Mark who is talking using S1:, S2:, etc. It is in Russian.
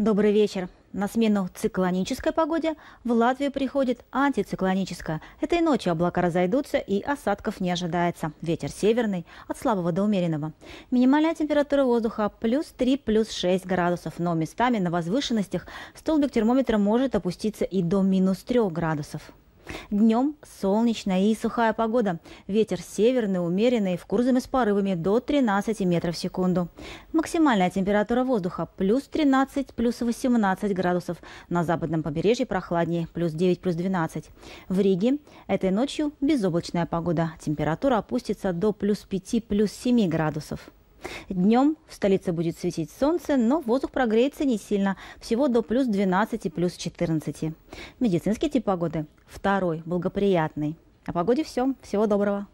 S1: Добрый вечер. На смену циклонической погоде в Латвию приходит антициклоническая. Этой ночью облака разойдутся и осадков не ожидается. Ветер северный от слабого до умеренного. Минимальная температура воздуха плюс 3, плюс 6 градусов, но местами на возвышенностях столбик термометра может опуститься и до минус 3 градусов. Днем солнечная и сухая погода. Ветер северный, умеренный, в курсами с порывами до 13 метров в секунду. Максимальная температура воздуха плюс 13, плюс 18 градусов. На западном побережье прохладнее, плюс 9, плюс 12. В Риге этой ночью безоблачная погода. Температура опустится до плюс 5, плюс 7 градусов. Днем в столице будет светить солнце, но воздух прогреется не сильно, всего до плюс 12 и плюс 14. Медицинский тип погоды – второй, благоприятный. О погоде все. Всего доброго.